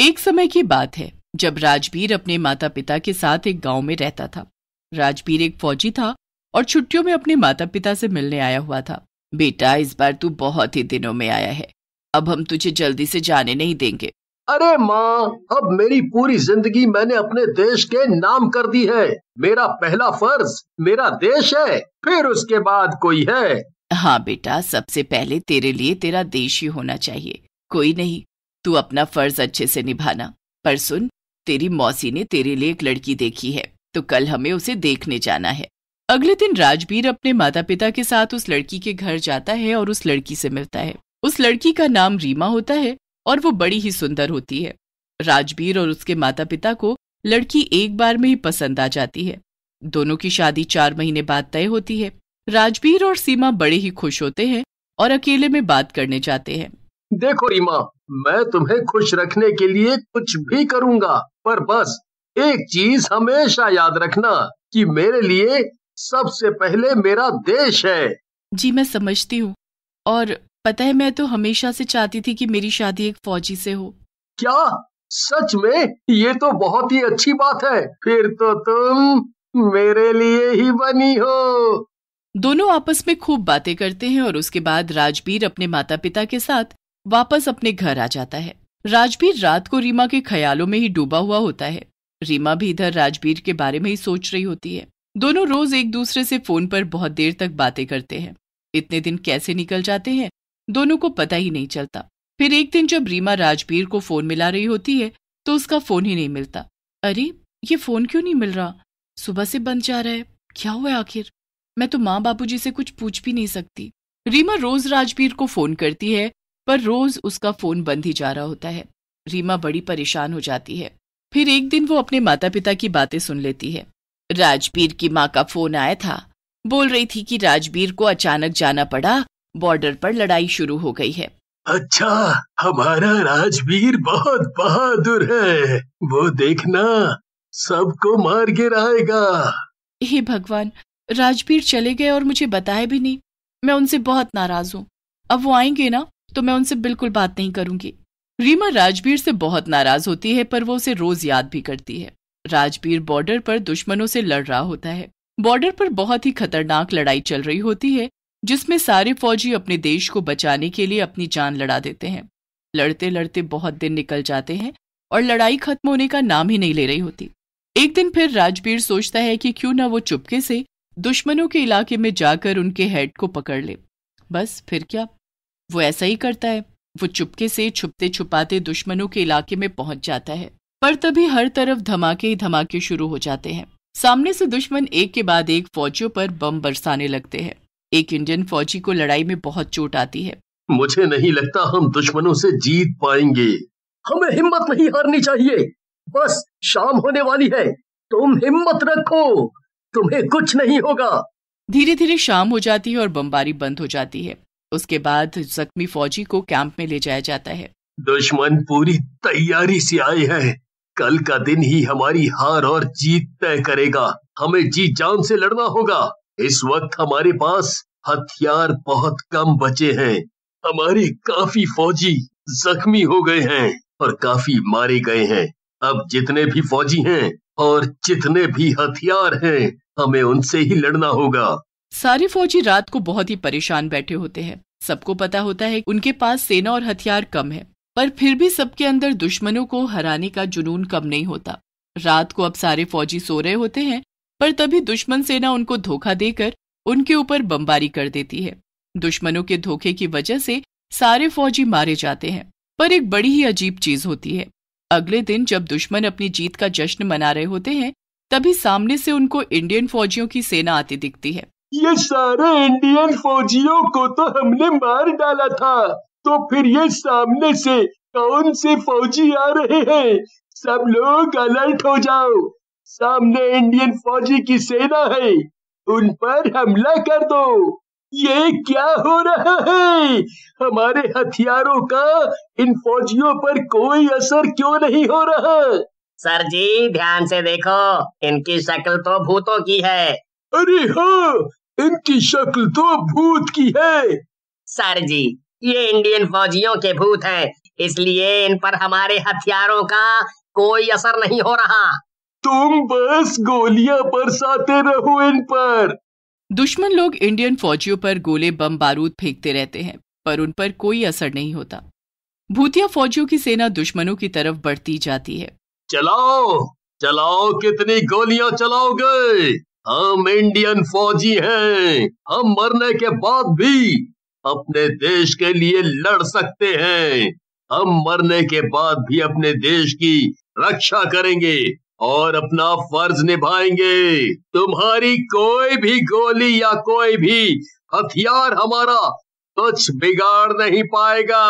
एक समय की बात है जब राजबीर अपने माता पिता के साथ एक गांव में रहता था राजबीर एक फौजी था और छुट्टियों में अपने माता पिता से मिलने आया हुआ था बेटा इस बार तू बहुत ही दिनों में आया है अब हम तुझे जल्दी से जाने नहीं देंगे अरे माँ अब मेरी पूरी जिंदगी मैंने अपने देश के नाम कर दी है मेरा पहला फर्ज मेरा देश है फिर उसके बाद कोई है हाँ बेटा सबसे पहले तेरे लिए तेरा देश ही होना चाहिए कोई नहीं तू अपना फर्ज अच्छे से निभाना पर सुन तेरी मौसी ने तेरे लिए एक लड़की देखी है तो कल हमें उसे देखने जाना है अगले दिन राजबीर अपने माता पिता के साथ उस लड़की के घर जाता है और उस लड़की से मिलता है उस लड़की का नाम रीमा होता है और वो बड़ी ही सुंदर होती है राजबीर और उसके माता पिता को लड़की एक बार में ही पसंद आ जाती है दोनों की शादी चार महीने बाद तय होती है राजबीर और सीमा बड़े ही खुश होते हैं और अकेले में बात करने जाते हैं देखो रीमा मैं तुम्हें खुश रखने के लिए कुछ भी करूंगा पर बस एक चीज हमेशा याद रखना कि मेरे लिए सबसे पहले मेरा देश है जी मैं समझती हूँ और पता है मैं तो हमेशा से चाहती थी कि मेरी शादी एक फौजी से हो क्या सच में ये तो बहुत ही अच्छी बात है फिर तो तुम मेरे लिए ही बनी हो दोनों आपस में खूब बातें करते हैं और उसके बाद राजबीर अपने माता पिता के साथ वापस अपने घर आ जाता है राजबीर रात को रीमा के ख्यालों में ही डूबा हुआ होता है रीमा भी इधर राजबीर के बारे में ही सोच रही होती है दोनों रोज एक दूसरे से फोन पर बहुत देर तक बातें करते हैं इतने दिन कैसे निकल जाते हैं दोनों को पता ही नहीं चलता फिर एक दिन जब रीमा राजबीर को फोन मिला रही होती है तो उसका फोन ही नहीं मिलता अरे ये फोन क्यों नहीं मिल रहा सुबह से बंद जा रहा है क्या हुआ आखिर मैं तो माँ बाबूजी से कुछ पूछ भी नहीं सकती रीमा रोज राजबीर को फोन करती है पर रोज उसका फोन बंद ही जा रहा होता है रीमा बड़ी परेशान हो जाती है फिर एक दिन वो अपने माता पिता की बातें सुन लेती है राजबीर की माँ का फोन आया था बोल रही थी कि राजबीर को अचानक जाना पड़ा बॉर्डर पर लड़ाई शुरू हो गई है अच्छा हमारा राजबीर बहुत बहादुर है वो देखना सबको मार गिराएगा आएगा हे भगवान राजबीर चले गए और मुझे बताए भी नहीं मैं उनसे बहुत नाराज हूँ अब वो आएंगे ना तो मैं उनसे बिल्कुल बात नहीं करूंगी रीमा राजबीर से बहुत नाराज होती है पर वो उसे रोज याद भी करती है राजबीर बॉर्डर पर दुश्मनों से लड़ रहा होता है बॉर्डर पर बहुत ही खतरनाक लड़ाई चल रही होती है जिसमें सारे फौजी अपने देश को बचाने के लिए अपनी जान लड़ा देते हैं लड़ते लड़ते बहुत दिन निकल जाते हैं और लड़ाई खत्म होने का नाम ही नहीं ले रही होती एक दिन फिर राजबीर सोचता है कि क्यों ना वो चुपके से दुश्मनों के इलाके में जाकर उनके हेड को पकड़ ले बस फिर क्या वो ऐसा ही करता है वो चुपके से छुपते छुपाते दुश्मनों के इलाके में पहुंच जाता है पर तभी हर तरफ धमाके ही धमाके शुरू हो जाते हैं सामने से दुश्मन एक के बाद एक फौजियों पर बम बरसाने लगते हैं एक इंडियन फौजी को लड़ाई में बहुत चोट आती है मुझे नहीं लगता हम दुश्मनों से जीत पाएंगे हमें हिम्मत नहीं हारनी चाहिए बस शाम होने वाली है तुम हिम्मत रखो तुम्हें कुछ नहीं होगा धीरे धीरे शाम हो जाती है और बमबारी बंद हो जाती है उसके बाद जख्मी फौजी को कैंप में ले जाया जाता है दुश्मन पूरी तैयारी से आए हैं कल का दिन ही हमारी हार और जीत तय करेगा हमें जी जान से लड़ना होगा इस वक्त हमारे पास हथियार बहुत कम बचे हैं हमारे काफी फौजी जख्मी हो गए हैं और काफी मारे गए हैं अब जितने भी फौजी हैं और जितने भी हथियार हैं हमें उनसे ही लड़ना होगा सारे फौजी रात को बहुत ही परेशान बैठे होते हैं सबको पता होता है उनके पास सेना और हथियार कम है पर फिर भी सबके अंदर दुश्मनों को हराने का जुनून कम नहीं होता रात को अब सारे फौजी सो रहे होते हैं पर तभी दुश्मन सेना उनको धोखा देकर उनके ऊपर बमबारी कर देती है दुश्मनों के धोखे की वजह से सारे फौजी मारे जाते हैं पर एक बड़ी ही अजीब चीज होती है अगले दिन जब दुश्मन अपनी जीत का जश्न मना रहे होते हैं तभी सामने से उनको इंडियन फौजियों की सेना आती दिखती है ये सारे इंडियन फौजियों को तो हमने मार डाला था तो फिर ये सामने से कौन से फौजी आ रहे हैं सब लोग अलर्ट हो जाओ सामने इंडियन फौजी की सेना है उन पर हमला कर दो ये क्या हो रहा है हमारे हथियारों का इन फौजियों पर कोई असर क्यों नहीं हो रहा सर जी ध्यान से देखो इनकी शक्ल तो भूतों की है अरे हाँ इनकी शक्ल तो भूत की है सर जी ये इंडियन फौजियों के भूत हैं इसलिए इन पर हमारे हथियारों का कोई असर नहीं हो रहा तुम बस गोलियां बरसाते रहो इन पर दुश्मन लोग इंडियन फौजियों पर गोले बम बारूद फेंकते रहते हैं पर उन पर कोई असर नहीं होता भूतिया फौजियों की सेना दुश्मनों की तरफ बढ़ती जाती है चलाओ चलाओ कितनी गोलियां चलाओगे हम इंडियन फौजी हैं हम मरने के बाद भी अपने देश के लिए लड़ सकते हैं हम मरने के बाद भी अपने देश की रक्षा करेंगे और अपना फर्ज निभाएंगे तुम्हारी कोई भी गोली या कोई भी हथियार हमारा कुछ बिगाड़ नहीं पाएगा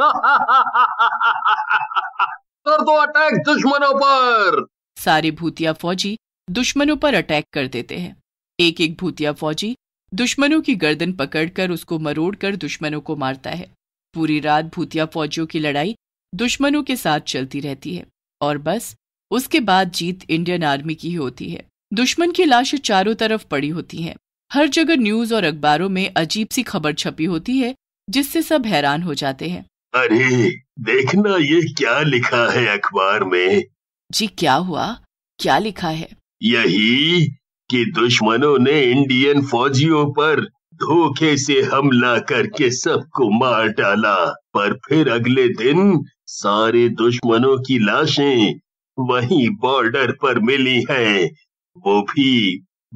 कर दो अटैक दुश्मनों पर सारी भूतिया फौजी दुश्मनों पर अटैक कर देते हैं एक एक भूतिया फौजी दुश्मनों की गर्दन पकड़कर उसको मरोड़कर दुश्मनों को मारता है पूरी रात भूतिया फौजियों की लड़ाई दुश्मनों के साथ चलती रहती है और बस उसके बाद जीत इंडियन आर्मी की ही होती है दुश्मन की लाशें चारों तरफ पड़ी होती हैं हर जगह न्यूज और अखबारों में अजीब सी खबर छपी होती है जिससे सब हैरान हो जाते हैं अरे देखना ये क्या लिखा है अखबार में जी क्या हुआ क्या लिखा है यही कि दुश्मनों ने इंडियन फौजियों पर धोखे से हमला करके सबको मार डाला पर फिर अगले दिन सारे दुश्मनों की लाशें वहीं बॉर्डर पर मिली हैं वो भी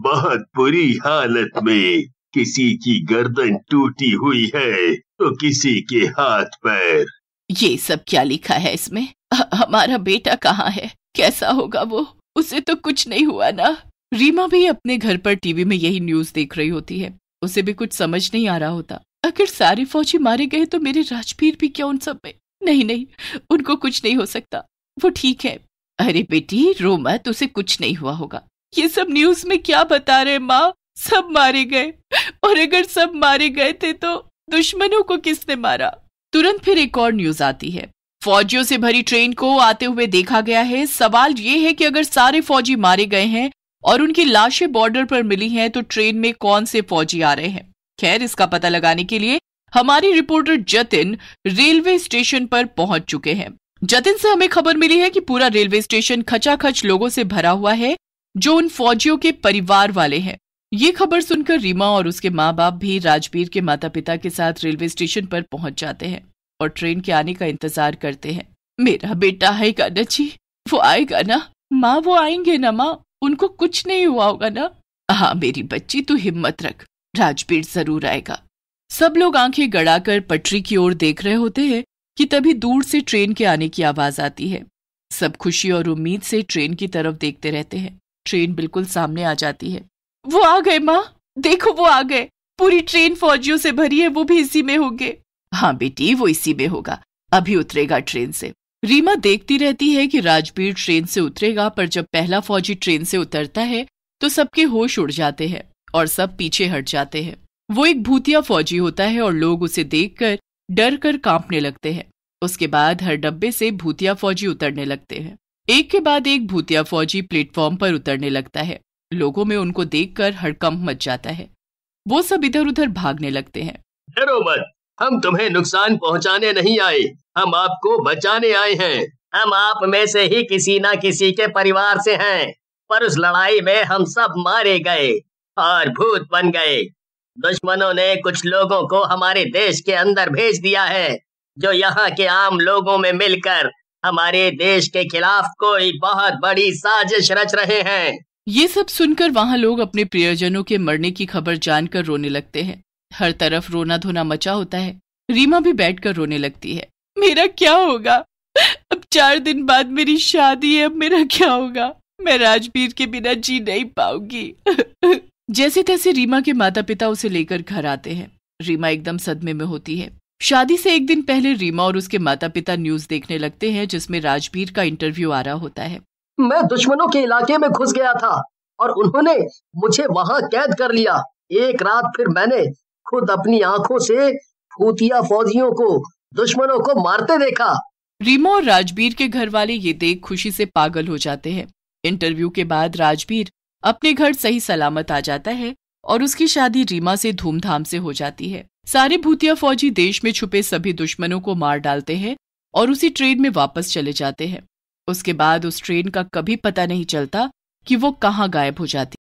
बहुत बुरी हालत में किसी की गर्दन टूटी हुई है तो किसी के हाथ पैर ये सब क्या लिखा है इसमें हमारा बेटा कहाँ है कैसा होगा वो उसे तो कुछ नहीं हुआ ना रीमा भी अपने घर पर टीवी में यही न्यूज देख रही होती है उसे भी कुछ समझ नहीं आ रहा होता अगर सारे फौजी मारे गए तो मेरे राजपीर भी क्या उन सब में नहीं नहीं उनको कुछ नहीं हो सकता वो ठीक है अरे बेटी रो मत उसे कुछ नहीं हुआ होगा ये सब न्यूज में क्या बता रहे माँ सब मारे गए और अगर सब मारे गए थे तो दुश्मनों को किसने मारा तुरंत फिर एक और न्यूज आती है फौजियों से भरी ट्रेन को आते हुए देखा गया है सवाल ये है कि अगर सारे फौजी मारे गए हैं और उनकी लाशें बॉर्डर पर मिली हैं तो ट्रेन में कौन से फौजी आ रहे हैं खैर इसका पता लगाने के लिए हमारी रिपोर्टर जतिन रेलवे स्टेशन पर पहुंच चुके हैं जतिन से हमें खबर मिली है कि पूरा रेलवे स्टेशन खचाखच लोगों से भरा हुआ है जो उन फौजियों के परिवार वाले हैं ये खबर सुनकर रीमा और उसके माँ बाप भी राजबीर के माता पिता के साथ रेलवे स्टेशन पर पहुंच जाते हैं और ट्रेन के आने का इंतजार करते हैं मेरा बेटा है ना जी वो आएगा ना माँ वो आएंगे ना माँ उनको कुछ नहीं हुआ होगा ना हाँ मेरी बच्ची तू हिम्मत रख राजबीर जरूर आएगा सब लोग आंखें गड़ाकर पटरी की ओर देख रहे होते हैं कि तभी दूर से ट्रेन के आने की आवाज आती है सब खुशी और उम्मीद से ट्रेन की तरफ देखते रहते हैं ट्रेन बिल्कुल सामने आ जाती है वो आ गए माँ देखो वो आ गए पूरी ट्रेन फौजियों से भरी है वो भी इसी में होंगे हाँ बेटी वो इसी में होगा अभी उतरेगा ट्रेन से रीमा देखती रहती है कि राजबीर ट्रेन से उतरेगा पर जब पहला फौजी ट्रेन से उतरता है तो सबके होश उड़ जाते हैं और सब पीछे हट जाते हैं वो एक भूतिया फौजी होता है और लोग उसे देखकर डर कर कांपने लगते हैं उसके बाद हर डब्बे से भूतिया फौजी उतरने लगते हैं एक के बाद एक भूतिया फौजी प्लेटफॉर्म पर उतरने लगता है लोगों में उनको देखकर हड़कंप मच जाता है वो सब इधर उधर भागने लगते हैं डरो मत हम तुम्हें नुकसान पहुंचाने नहीं आए हम आपको बचाने आए हैं हम आप में से ही किसी ना किसी के परिवार से हैं पर उस लड़ाई में हम सब मारे गए और भूत बन गए दुश्मनों ने कुछ लोगों को हमारे देश के अंदर भेज दिया है जो यहाँ के आम लोगों में मिलकर हमारे देश के खिलाफ कोई बहुत बड़ी साजिश रच रहे हैं ये सब सुनकर वहाँ लोग अपने प्रियजनों के मरने की खबर जानकर रोने लगते हैं हर तरफ रोना धोना मचा होता है रीमा भी बैठकर रोने लगती है मेरा क्या होगा अब चार दिन बाद मेरी शादी है अब मेरा क्या होगा मैं राजबीर के बिना जी नहीं पाऊंगी जैसे तैसे रीमा के माता पिता उसे लेकर घर आते हैं रीमा एकदम सदमे में होती है शादी से एक दिन पहले रीमा और उसके माता पिता न्यूज देखने लगते हैं जिसमें राजवीर का इंटरव्यू आ रहा होता है मैं दुश्मनों के इलाके में घुस गया था और उन्होंने मुझे वहाँ कैद कर लिया एक रात फिर मैंने खुद अपनी आंखों से फूतिया फौजियों को दुश्मनों को मारते देखा रीमो और राजबीर के घर वाले ये देख खुशी से पागल हो जाते हैं इंटरव्यू के बाद राजबीर अपने घर सही सलामत आ जाता है और उसकी शादी रीमा से धूमधाम से हो जाती है सारे भूतिया फौजी देश में छुपे सभी दुश्मनों को मार डालते हैं और उसी ट्रेन में वापस चले जाते हैं उसके बाद उस ट्रेन का कभी पता नहीं चलता कि वो कहाँ गायब हो जाती